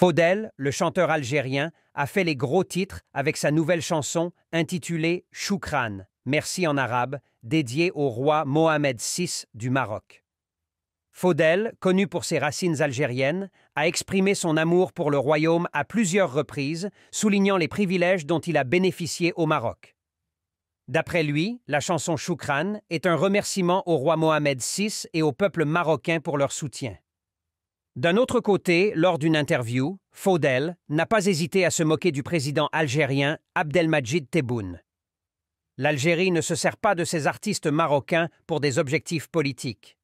Faudel, le chanteur algérien, a fait les gros titres avec sa nouvelle chanson intitulée Choukran, merci en arabe, dédiée au roi Mohamed VI du Maroc. Faudel, connu pour ses racines algériennes, a exprimé son amour pour le royaume à plusieurs reprises, soulignant les privilèges dont il a bénéficié au Maroc. D'après lui, la chanson Choukran est un remerciement au roi Mohamed VI et au peuple marocain pour leur soutien. D'un autre côté, lors d'une interview, Faudel n'a pas hésité à se moquer du président algérien Abdelmajid Tebboune. L'Algérie ne se sert pas de ses artistes marocains pour des objectifs politiques.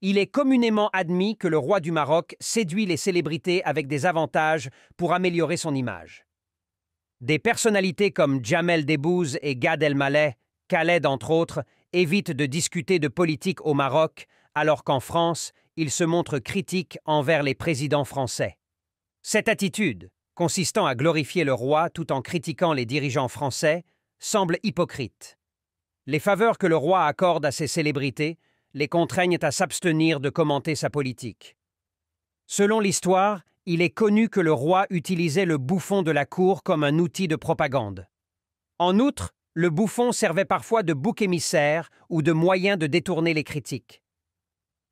Il est communément admis que le roi du Maroc séduit les célébrités avec des avantages pour améliorer son image. Des personnalités comme Jamel Debbouze et Gad Elmaleh, Khaled entre autres, évitent de discuter de politique au Maroc, alors qu'en France, il se montre critique envers les présidents français. Cette attitude, consistant à glorifier le roi tout en critiquant les dirigeants français, semble hypocrite. Les faveurs que le roi accorde à ses célébrités les contraignent à s'abstenir de commenter sa politique. Selon l'histoire, il est connu que le roi utilisait le bouffon de la cour comme un outil de propagande. En outre, le bouffon servait parfois de bouc émissaire ou de moyen de détourner les critiques.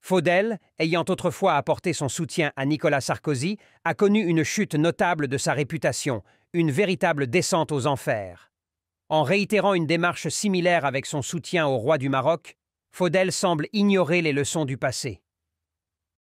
Faudel, ayant autrefois apporté son soutien à Nicolas Sarkozy, a connu une chute notable de sa réputation, une véritable descente aux enfers. En réitérant une démarche similaire avec son soutien au roi du Maroc, Faudel semble ignorer les leçons du passé.